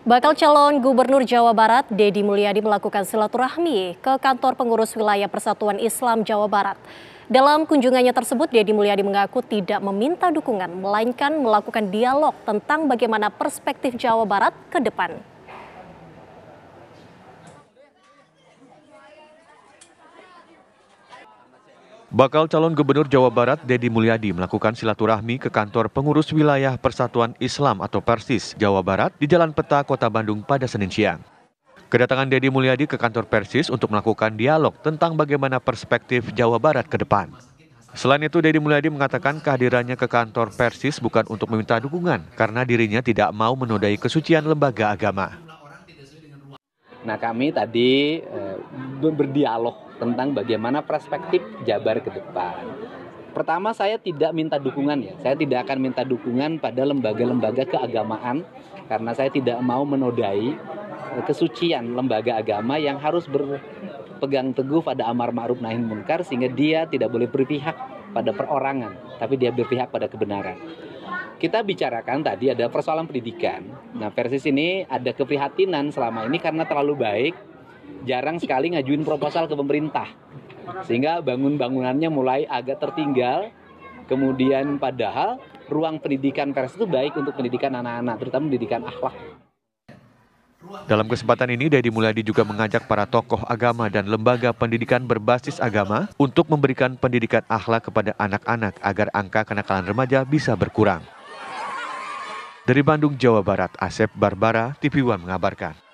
Bakal calon Gubernur Jawa Barat, Dedi Mulyadi melakukan silaturahmi ke kantor pengurus wilayah Persatuan Islam Jawa Barat. Dalam kunjungannya tersebut, Dedi Mulyadi mengaku tidak meminta dukungan, melainkan melakukan dialog tentang bagaimana perspektif Jawa Barat ke depan. Bakal calon gubernur Jawa Barat Dedi Mulyadi melakukan silaturahmi ke kantor pengurus wilayah Persatuan Islam atau Persis Jawa Barat di Jalan Peta Kota Bandung pada Senin siang. Kedatangan Dedi Mulyadi ke kantor Persis untuk melakukan dialog tentang bagaimana perspektif Jawa Barat ke depan. Selain itu, Dedi Mulyadi mengatakan kehadirannya ke kantor Persis bukan untuk meminta dukungan karena dirinya tidak mau menodai kesucian lembaga agama. Nah kami tadi eh, berdialog tentang bagaimana perspektif Jabar ke depan. Pertama, saya tidak minta dukungan ya. Saya tidak akan minta dukungan pada lembaga-lembaga keagamaan karena saya tidak mau menodai eh, kesucian lembaga agama yang harus berpegang teguh pada amar ma'ruf nahi munkar sehingga dia tidak boleh berpihak pada perorangan, tapi dia berpihak pada kebenaran. Kita bicarakan tadi ada persoalan pendidikan. Nah, versi sini ada keprihatinan selama ini karena terlalu baik jarang sekali ngajuin proposal ke pemerintah. Sehingga bangun-bangunannya mulai agak tertinggal. Kemudian padahal ruang pendidikan pers itu baik untuk pendidikan anak-anak, terutama pendidikan akhlak. Dalam kesempatan ini, Deddy Mulyadi juga mengajak para tokoh agama dan lembaga pendidikan berbasis agama untuk memberikan pendidikan akhlak kepada anak-anak agar angka kenakalan remaja bisa berkurang. Dari Bandung, Jawa Barat, Asep Barbara, TV One mengabarkan.